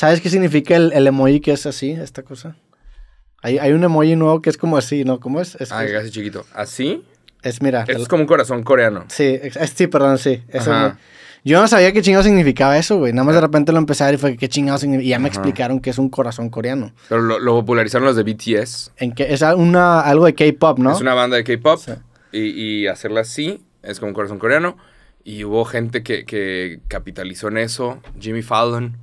¿Sabes qué significa el, emoji que es así, esta cosa? Hay, hay, un emoji nuevo que es como así, ¿no? ¿Cómo es? ah, casi chiquito. ¿Así? Es, mira. es como un corazón coreano. Sí, sí, perdón, sí. Yo no sabía qué chingado significaba eso, güey. Nada más de repente lo empecé a ver y fue qué chingado Y ya me explicaron que es un corazón coreano. Pero lo, popularizaron los de BTS. En que es algo de K-pop, ¿no? Es una banda de K-pop. Y, y, hacerla así es como un corazón coreano. Y hubo gente que, que capitalizó en eso. Jimmy Fallon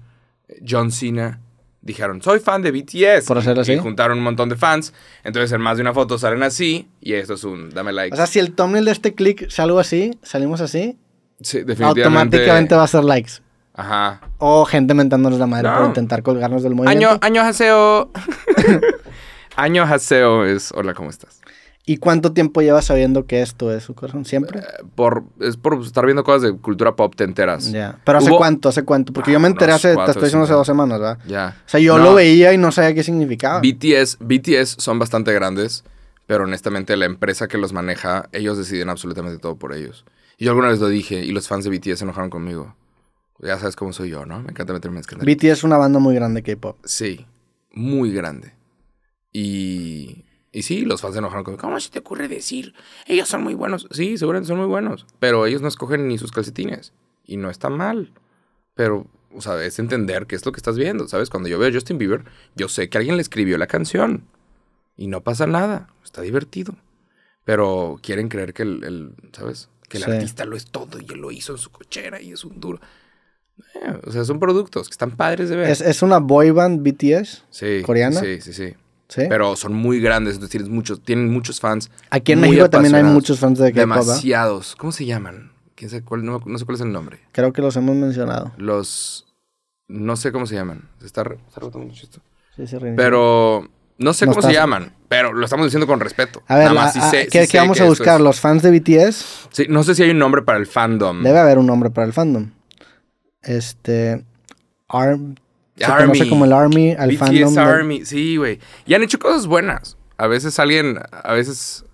John Cena dijeron, soy fan de BTS. Por Y juntaron un montón de fans. Entonces, en más de una foto salen así. Y esto es un dame like. O sea, si el thumbnail de este click salgo así, salimos así. Sí, definitivamente. Automáticamente va a ser likes. Ajá. O gente mentándonos la madre para por intentar colgarnos del movimiento. Año, año haseo. año haseo es, hola, ¿cómo estás? ¿Y cuánto tiempo llevas sabiendo que esto es su corazón? ¿Siempre? Eh, por, es por estar viendo cosas de cultura pop, te enteras. Ya. ¿Pero hace cuánto? ¿Hace cuánto? Porque yo ah, me enteré hace, te estoy diciendo hace dos semanas, ¿verdad? Ya. O sea, yo lo veía y no sabía qué significaba. BTS, BTS son bastante grandes, pero honestamente la empresa que los maneja, ellos deciden absolutamente todo por ellos. Y yo alguna vez lo dije y los fans de BTS se enojaron conmigo. Ya sabes cómo soy yo, ¿no? Me encanta meterme en escena. BTS es una banda muy grande K-pop. Sí, muy grande. Y y sí, los fans se enojaron conmigo. ¿Cómo se te ocurre decir? Ellos son muy buenos. Sí, seguramente son muy buenos. Pero ellos no escogen ni sus calcetines. Y no está mal. Pero, o sea, es entender que es lo que estás viendo. ¿Sabes? Cuando yo veo a Justin Bieber, yo sé que alguien le escribió la canción. Y no pasa nada. Está divertido. Pero quieren creer que el, ¿sabes? Que el artista lo es todo y él lo hizo en su cochera y es un duro. Eh, o sea, son productos que están padres de ver. ¿Es, es una boy band BTS? Sí. ¿Coreana? Sí, sí, sí. Pero son muy grandes, es decir, muchos, tienen muchos fans. Aquí en México también hay muchos fans de K-pop. ¿eh? Demasiados. ¿Cómo se llaman? No, sé cuál es el nombre. Creo que los hemos mencionado. Los. No sé cómo se llaman. Se está, re, mucho esto. Sí, se ríen Pero. No sé cómo se llaman, pero lo estamos diciendo con respeto. A ver, Nada más, ah, ¿qué, vamos a buscar? ¿Los fans de BTS? Sí, no sé si hay un nombre para el fandom. Debe haber un nombre para el fandom. Este. ARM se Army. como el Army, Army, sí, güey. Y han hecho cosas buenas. A veces alguien, a veces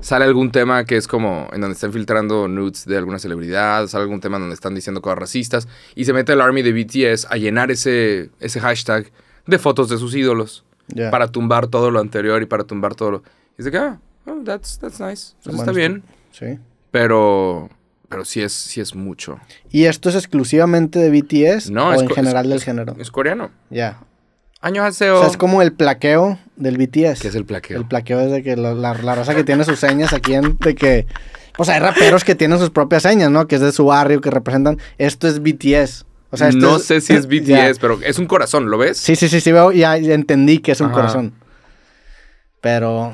sale algún tema que es como en donde están filtrando nudes de alguna celebridad, sale algún tema donde están diciendo cosas racistas y se mete el army de BTS a llenar ese, ese hashtag de fotos de sus ídolos para tumbar todo lo anterior y para tumbar todo lo... Y es que, ah, oh, that's, that's nice. Eso está bien. Sí. Pero pero sí es, es mucho. ¿Y esto es exclusivamente de BTS no, o en general del género? Es coreano. Ya. años Año hace... O sea, es como el plaqueo del BTS. ¿Qué es el plaqueo? El plaqueo es de que la, raza que tiene sus señas aquí de que... O pues, sea, hay raperos que tienen sus propias señas, ¿no? Que es de su barrio, que representan... Esto es BTS. O sea, esto no sé si es BTS, pero es un corazón, ¿lo ves? Sí, sí, sí, sí, veo, ya entendí que es un corazón. Pero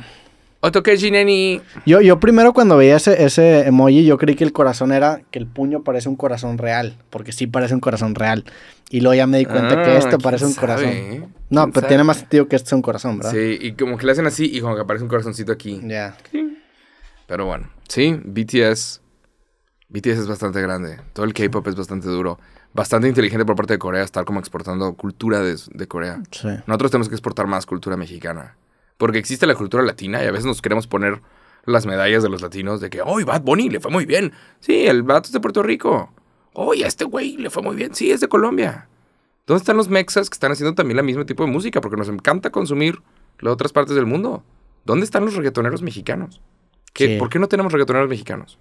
yo, yo primero cuando veía ese, emoji, yo creí que el corazón era, que el puño parece un corazón real, porque sí parece un corazón real. Y luego ya me di cuenta que ah, esto parece un corazón. No, pero tiene más sentido que esto es un corazón, ¿verdad? Sí, y como que le hacen así y como que aparece un corazoncito aquí. Ya. Pero bueno, sí, BTS. BTS es bastante grande. Todo el K-pop es bastante duro. Bastante inteligente por parte de Corea estar como exportando cultura de, de Corea. Sí. Nosotros tenemos que exportar más cultura mexicana. Porque existe la cultura latina y a veces nos queremos poner las medallas de los latinos de que, hoy Bat Bad Bunny le fue muy bien! Sí, el Bat es de Puerto Rico. hoy a este güey le fue muy bien! Sí, es de Colombia. ¿Dónde están los mexas que están haciendo también el mismo tipo de música? Porque nos encanta consumir las otras partes del mundo. ¿Dónde están los reggaetoneros mexicanos? ¿Qué, ¿Por qué no tenemos reggaetoneros mexicanos?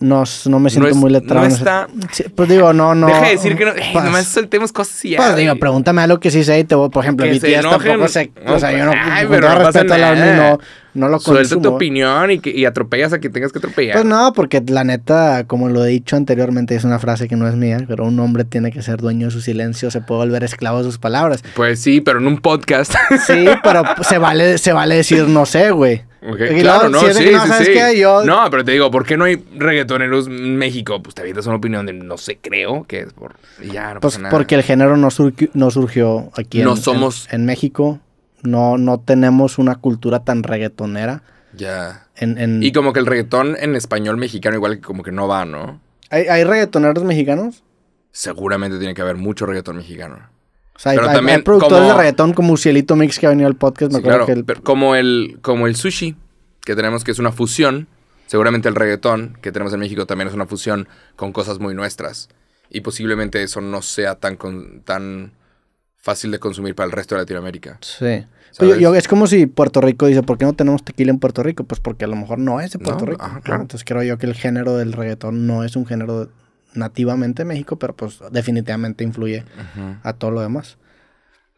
no, no me siento muy letrado. No está... pues digo, no, no. Deja de decir que no. Eh, pues, nomás soltemos cosas y ya. Pues digo, pregúntame algo que sí sé y te voy, por ejemplo, mi tía tampoco sé. o sea, yo no. Ay, pero no respeto a la no no lo Suelta tu opinión y, y atropellas a quien tengas que atropellar. Pues no, porque la neta, como lo he dicho anteriormente, es una frase que no es mía, pero un hombre tiene que ser dueño de su silencio, se puede volver esclavo de sus palabras. Pues sí, pero en un podcast. Sí, pero se vale, se vale decir no sé, güey. claro, no, sí, sí, no, sí, no, pero te digo, ¿por qué no hay reggaetoneros en México? Pues te avientas una opinión de no sé, creo que es por... Ya, no pues porque el género no, surgió, no surgió aquí no somos... en México. No, no tenemos una cultura tan reggaetonera. Ya. Y como que el reggaetón en español mexicano igual que como que no va, ¿no? ¿Hay, ¿Hay reggaetoneros mexicanos? Seguramente tiene que haber mucho reggaetón mexicano. O sea, hay, también hay productores de reggaetón como Cielito Mix que ha venido al podcast. Me que como, el, como el sushi que tenemos que es una fusión. Seguramente el reggaetón que tenemos en México también es una fusión con cosas muy nuestras. Y posiblemente eso no sea tan... Con, tan fácil de consumir para el resto de Latinoamérica. Sí. Yo, es como si Puerto Rico dice, ¿por qué no tenemos tequila en Puerto Rico? Pues porque a lo mejor no es de Puerto Rico. Entonces creo yo que el género del reggaetón no es un género nativamente de México, pero pues definitivamente influye a todo lo demás.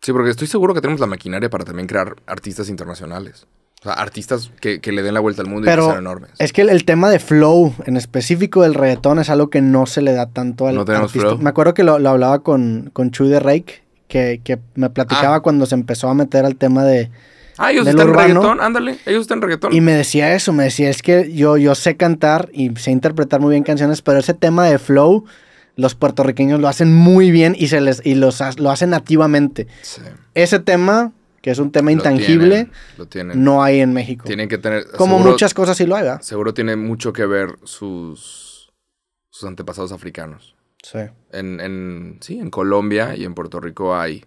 Sí, porque estoy seguro que tenemos la maquinaria para también crear artistas internacionales. O sea, artistas que, le den la vuelta al mundo y que sean enormes. Es que el, tema de flow, en específico del reggaetón, es algo que no se le da tanto al no artista. Me acuerdo que lo, hablaba con, con Chuy de Rake que, que me platicaba ah. cuando se empezó a meter al tema de... Ah, ellos están en reggaetón, ándale, ellos están en reggaetón. Y me decía eso, me decía, es que yo, yo sé cantar y sé interpretar muy bien canciones, pero ese tema de flow, los puertorriqueños lo hacen muy bien y, se les, y los, lo hacen nativamente. Ese tema, que es un tema intangible, no hay en México. Tienen que tener... Como muchas cosas sí lo haga. Seguro tiene mucho que ver sus, sus antepasados africanos. Sí. En, en, sí, en Colombia y en Puerto Rico hay,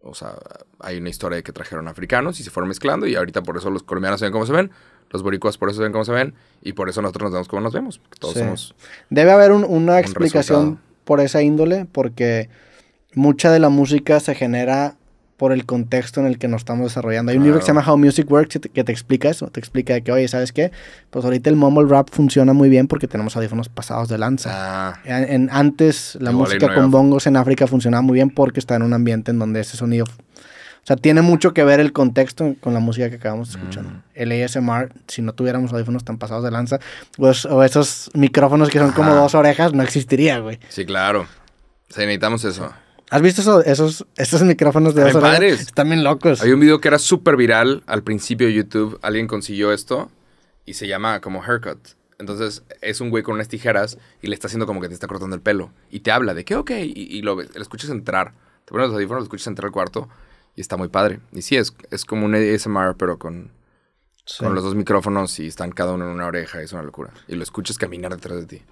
o sea, hay una historia de que trajeron africanos y se fueron mezclando y ahorita por eso los colombianos se ven como se ven, los boricuas por eso se ven como se ven y por eso nosotros nos vemos como nos vemos. Todos Debe haber una explicación por esa índole porque mucha de la música se genera por el contexto en el que nos estamos desarrollando. Hay un libro que se llama How Music Works que te, explica eso, te explica que, oye, ¿sabes qué? Pues ahorita el mumble rap funciona muy bien porque tenemos audífonos pasados de lanza. Ah. en, antes la música con bongos en África funcionaba muy bien porque está en un ambiente en donde ese sonido... O sea, tiene mucho que ver el contexto con la música que acabamos escuchando El mm. ASMR, si no tuviéramos audífonos tan pasados de lanza, pues, o esos micrófonos que son como dos orejas, no existiría, güey. Sí, claro. necesitamos eso. ¿Has visto esos, micrófonos de esos Están bien locos. Hay un video que era súper viral al principio de YouTube. Alguien consiguió esto y se llama como haircut. Entonces es un güey con unas tijeras y le está haciendo como que te está cortando el pelo. Y te habla de que, ok, y, lo, escuchas entrar. Te pones los audífonos, lo escuchas entrar al cuarto y está muy padre. Y sí, es, es como un ASMR, pero con, con los dos micrófonos y están cada uno en una oreja. Es una locura. Y lo escuchas caminar detrás de ti.